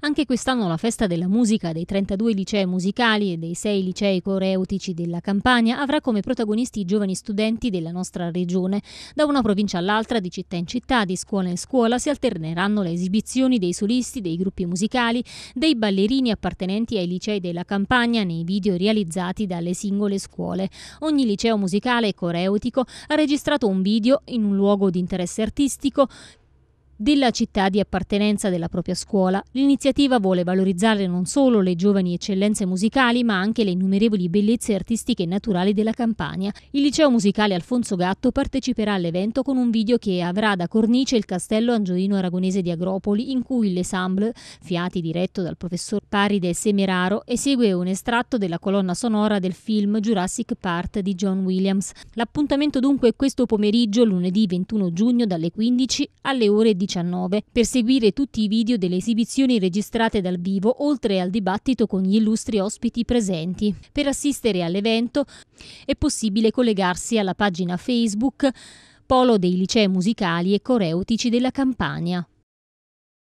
Anche quest'anno la festa della musica dei 32 licei musicali e dei 6 licei coreutici della Campania avrà come protagonisti i giovani studenti della nostra regione. Da una provincia all'altra, di città in città, di scuola in scuola, si alterneranno le esibizioni dei solisti, dei gruppi musicali, dei ballerini appartenenti ai licei della Campania nei video realizzati dalle singole scuole. Ogni liceo musicale e coreutico ha registrato un video in un luogo di interesse artistico della città di appartenenza della propria scuola. L'iniziativa vuole valorizzare non solo le giovani eccellenze musicali, ma anche le innumerevoli bellezze artistiche e naturali della Campania. Il liceo musicale Alfonso Gatto parteciperà all'evento con un video che avrà da cornice il castello angioino-aragonese di Agropoli, in cui l'essemble, fiati diretto dal professor Paride Semeraro, esegue un estratto della colonna sonora del film Jurassic Park di John Williams. L'appuntamento dunque è questo pomeriggio, lunedì 21 giugno, dalle 15 alle ore 18. 2019 per seguire tutti i video delle esibizioni registrate dal vivo oltre al dibattito con gli illustri ospiti presenti. Per assistere all'evento è possibile collegarsi alla pagina Facebook Polo dei licei musicali e coreutici della Campania.